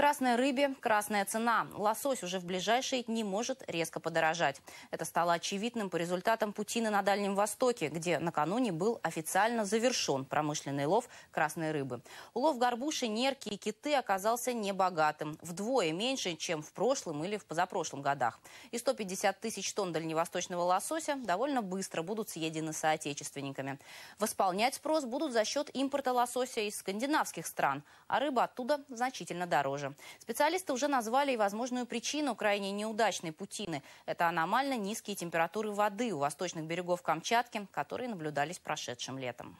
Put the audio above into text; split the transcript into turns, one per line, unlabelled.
Красной рыбе красная цена. Лосось уже в ближайшие дни может резко подорожать. Это стало очевидным по результатам Путина на Дальнем Востоке, где накануне был официально завершен промышленный лов красной рыбы. Улов горбуши, нерки и киты оказался небогатым. Вдвое меньше, чем в прошлом или в позапрошлом годах. И 150 тысяч тонн дальневосточного лосося довольно быстро будут съедены соотечественниками. Восполнять спрос будут за счет импорта лосося из скандинавских стран, а рыба оттуда значительно дороже. Специалисты уже назвали и возможную причину крайне неудачной путины. Это аномально низкие температуры воды у восточных берегов Камчатки, которые наблюдались прошедшим летом.